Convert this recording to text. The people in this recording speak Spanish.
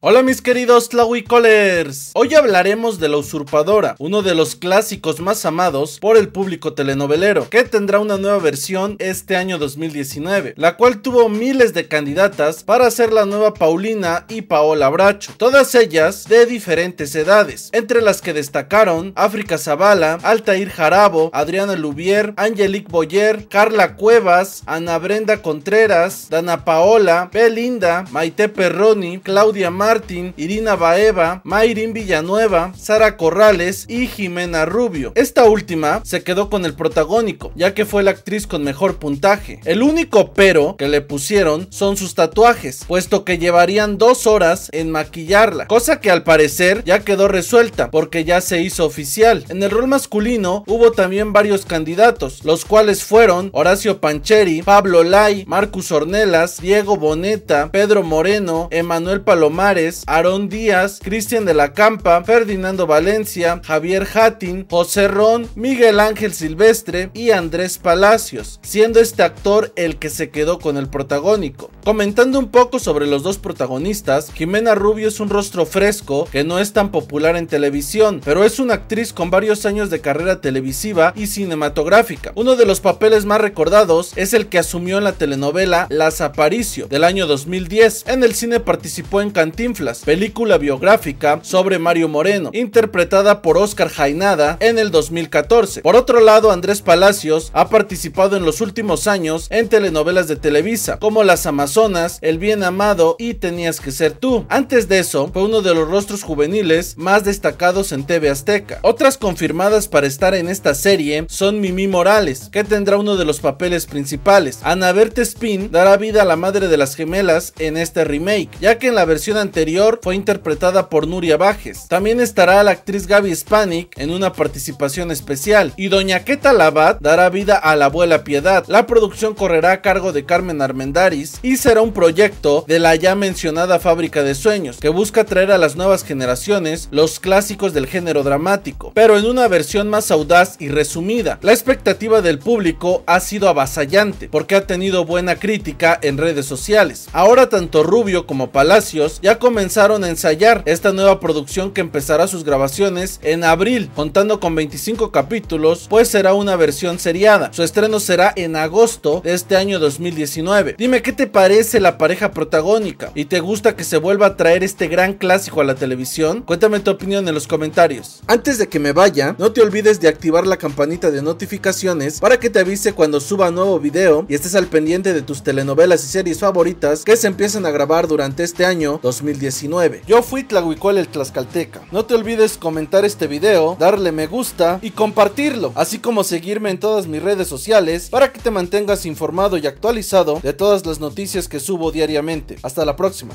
Hola mis queridos Tlawicolers hoy hablaremos de La Usurpadora, uno de los clásicos más amados por el público telenovelero, que tendrá una nueva versión este año 2019, la cual tuvo miles de candidatas para ser la nueva Paulina y Paola Bracho, todas ellas de diferentes edades, entre las que destacaron África Zavala, Altair Jarabo, Adriana Lubier, Angelique Boyer, Carla Cuevas, Ana Brenda Contreras, Dana Paola, Belinda, Maite Perroni, Claudia Mar Irina Baeva, Mayrin Villanueva, Sara Corrales y Jimena Rubio. Esta última se quedó con el protagónico, ya que fue la actriz con mejor puntaje. El único pero que le pusieron son sus tatuajes, puesto que llevarían dos horas en maquillarla, cosa que al parecer ya quedó resuelta, porque ya se hizo oficial. En el rol masculino hubo también varios candidatos, los cuales fueron Horacio Pancheri, Pablo Lai, Marcus Ornelas, Diego Boneta, Pedro Moreno, Emanuel Palomares, Aaron Aarón Díaz, Cristian de la Campa, Ferdinando Valencia, Javier Hattin, José Ron, Miguel Ángel Silvestre y Andrés Palacios, siendo este actor el que se quedó con el protagónico. Comentando un poco sobre los dos protagonistas, Jimena Rubio es un rostro fresco que no es tan popular en televisión, pero es una actriz con varios años de carrera televisiva y cinematográfica. Uno de los papeles más recordados es el que asumió en la telenovela Las Aparicio del año 2010. En el cine participó en cantina Cantinflas, película biográfica sobre Mario Moreno, interpretada por Oscar Jainada en el 2014. Por otro lado, Andrés Palacios ha participado en los últimos años en telenovelas de Televisa, como Las Amazonas, El Bien Amado y Tenías que ser tú. Antes de eso, fue uno de los rostros juveniles más destacados en TV Azteca. Otras confirmadas para estar en esta serie son Mimi Morales, que tendrá uno de los papeles principales. Ana spin dará vida a la madre de las gemelas en este remake, ya que en la versión anterior fue interpretada por Nuria Bajes. También estará la actriz Gaby Spanik en una participación especial y Doña Queta Labat dará vida a la abuela Piedad. La producción correrá a cargo de Carmen Armendaris y será un proyecto de la ya mencionada Fábrica de Sueños que busca traer a las nuevas generaciones los clásicos del género dramático, pero en una versión más audaz y resumida. La expectativa del público ha sido avasallante porque ha tenido buena crítica en redes sociales. Ahora tanto Rubio como Palacios ya comenzaron a ensayar esta nueva producción que empezará sus grabaciones en abril, contando con 25 capítulos, pues será una versión seriada. Su estreno será en agosto de este año 2019. Dime qué te parece la pareja protagónica y te gusta que se vuelva a traer este gran clásico a la televisión. Cuéntame tu opinión en los comentarios. Antes de que me vaya, no te olvides de activar la campanita de notificaciones para que te avise cuando suba nuevo video y estés al pendiente de tus telenovelas y series favoritas que se empiezan a grabar durante este año 2019. 19. Yo fui Tlahuicol el Tlaxcalteca. No te olvides comentar este video, darle me gusta y compartirlo, así como seguirme en todas mis redes sociales para que te mantengas informado y actualizado de todas las noticias que subo diariamente. Hasta la próxima.